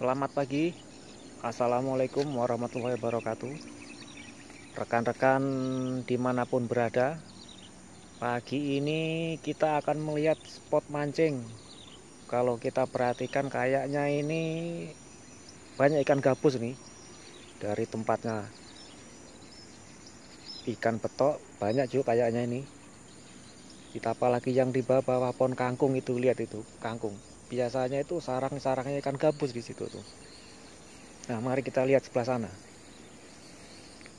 Selamat pagi, Assalamualaikum warahmatullahi wabarakatuh Rekan-rekan dimanapun berada Pagi ini kita akan melihat spot mancing Kalau kita perhatikan kayaknya ini banyak ikan gabus nih Dari tempatnya Ikan betok banyak juga kayaknya ini Kita apalagi yang di bawah, bawah pohon kangkung itu Lihat itu kangkung biasanya itu sarang-sarangnya ikan gabus di situ tuh. Nah, mari kita lihat sebelah sana.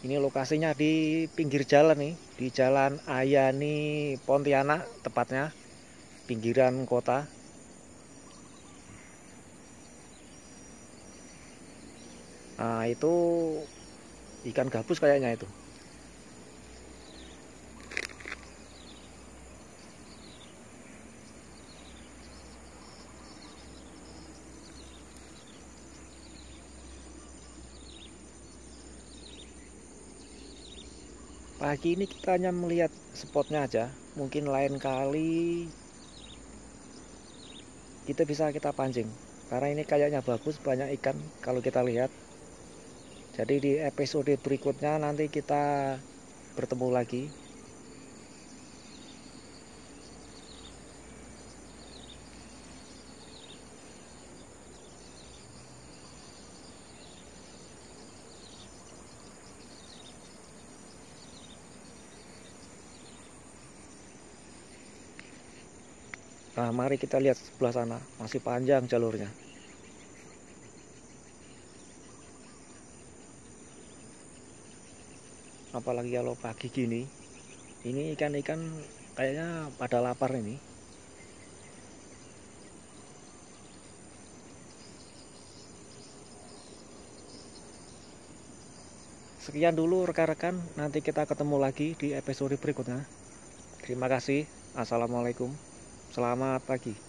Ini lokasinya di pinggir jalan nih, di Jalan Ayani Pontianak tepatnya, pinggiran kota. Nah, itu ikan gabus kayaknya itu. pagi ini kita hanya melihat spotnya aja mungkin lain kali kita bisa kita pancing karena ini kayaknya bagus banyak ikan kalau kita lihat jadi di episode berikutnya nanti kita bertemu lagi Nah, mari kita lihat sebelah sana, masih panjang jalurnya. Apalagi kalau pagi gini, ini ikan-ikan kayaknya pada lapar ini. Sekian dulu rekan-rekan, nanti kita ketemu lagi di episode berikutnya. Terima kasih. Assalamualaikum. Selamat pagi.